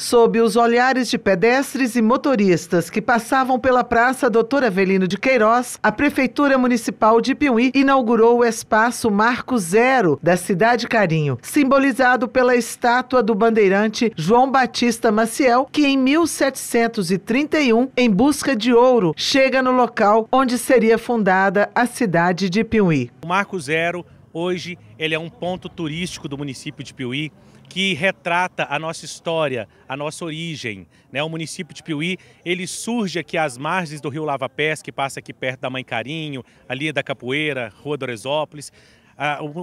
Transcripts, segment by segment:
Sob os olhares de pedestres e motoristas que passavam pela Praça Doutor Avelino de Queiroz, a Prefeitura Municipal de Piuí inaugurou o espaço Marco Zero da Cidade Carinho, simbolizado pela estátua do bandeirante João Batista Maciel, que em 1731, em busca de ouro, chega no local onde seria fundada a cidade de Piuí. O Marco Zero, hoje, ele é um ponto turístico do município de Piuí que retrata a nossa história, a nossa origem. Né? O município de Piuí, ele surge aqui às margens do rio Lava Pés, que passa aqui perto da Mãe Carinho, ali da Capoeira, Rua Doresópolis.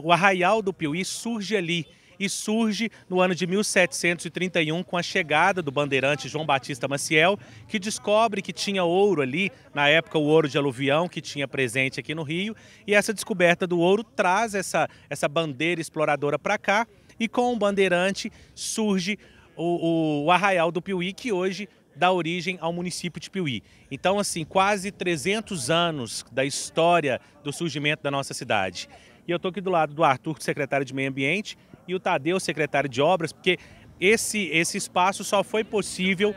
O arraial do Piuí surge ali e surge no ano de 1731 com a chegada do bandeirante João Batista Maciel, que descobre que tinha ouro ali, na época o ouro de aluvião que tinha presente aqui no Rio, e essa descoberta do ouro traz essa, essa bandeira exploradora para cá e com o Bandeirante surge o, o, o Arraial do Piuí, que hoje dá origem ao município de Piuí. Então, assim, quase 300 anos da história do surgimento da nossa cidade. E eu estou aqui do lado do Arthur, secretário de Meio Ambiente, e o Tadeu, secretário de Obras, porque esse, esse espaço só foi possível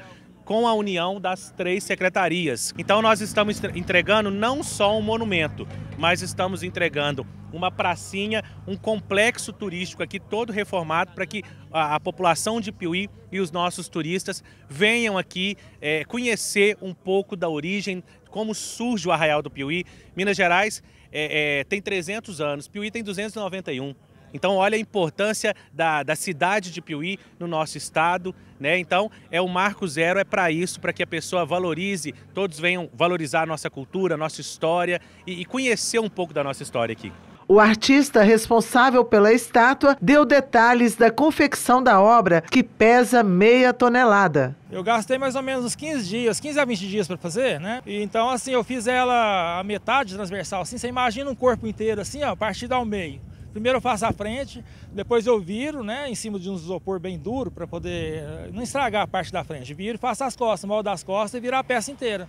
com a união das três secretarias. Então nós estamos entregando não só um monumento, mas estamos entregando uma pracinha, um complexo turístico aqui todo reformado para que a, a, população de Piuí e os nossos turistas venham aqui é, conhecer um pouco da origem, como surge o Arraial do Piuí. Minas Gerais é, é, tem 300 anos, Piuí tem 291. Então, olha a importância da, da cidade de Piuí no nosso estado. Né? Então, é o Marco Zero, é para isso, para que a pessoa valorize, todos venham valorizar a nossa cultura, a nossa história e, e conhecer um pouco da nossa história aqui. O artista responsável pela estátua deu detalhes da confecção da obra, que pesa meia tonelada. Eu gastei mais ou menos uns 15 dias, 15 a 20 dias para fazer, né? E então, assim, eu fiz ela a metade transversal, assim, você imagina um corpo inteiro, assim, ó, partido ao meio. Primeiro eu faço a frente, depois eu viro, né, em cima de um isopor bem duro para poder eh, não estragar a parte da frente. Viro e faço as costas, moldo as costas e viro a peça inteira.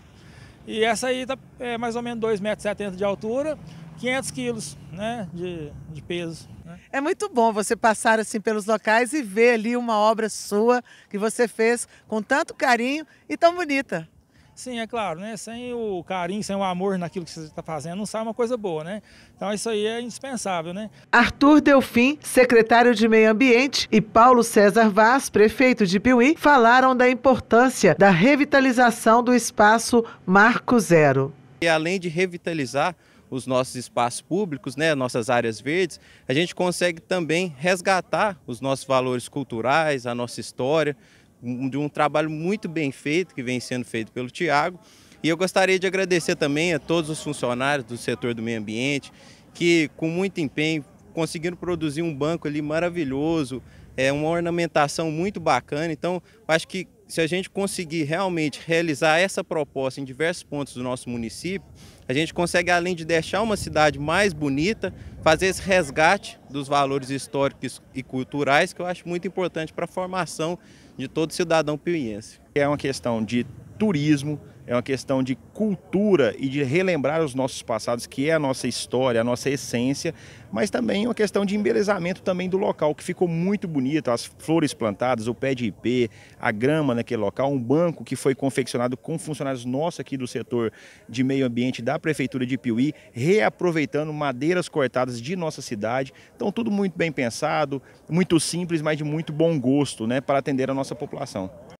E essa aí tá, é mais ou menos 2,70 metros de altura, 500 quilos né, de, de peso. Né? É muito bom você passar assim pelos locais e ver ali uma obra sua que você fez com tanto carinho e tão bonita. Sim, é claro, né? Sem o carinho, sem o amor naquilo que você está fazendo, não sai uma coisa boa, né? Então isso aí é indispensável, né? Arthur Delfim, secretário de Meio Ambiente, e Paulo César Vaz, prefeito de Piuí, falaram da importância da revitalização do espaço Marco Zero. E além de revitalizar os nossos espaços públicos, né, nossas áreas verdes, a gente consegue também resgatar os nossos valores culturais, a nossa história de um trabalho muito bem feito que vem sendo feito pelo Tiago. E eu gostaria de agradecer também a todos os funcionários do setor do meio ambiente que, com muito empenho, conseguiram produzir um banco ali maravilhoso, é uma ornamentação muito bacana. Então, acho que se a gente conseguir realmente realizar essa proposta em diversos pontos do nosso município, a gente consegue, além de deixar uma cidade mais bonita, fazer esse resgate dos valores históricos e culturais, que eu acho muito importante para a formação de todo cidadão piuiense. É uma questão de turismo, é uma questão de cultura e de relembrar os nossos passados, que é a nossa história, a nossa essência, mas também uma questão de embelezamento também do local, que ficou muito bonito, as flores plantadas, o pé de IP, a grama naquele local, um banco que foi confeccionado com funcionários nossos aqui do setor de meio ambiente da prefeitura de Piuí, reaproveitando madeiras cortadas de nossa cidade. Então tudo muito bem pensado, muito simples, mas de muito bom gosto, né, para atender a nossa população.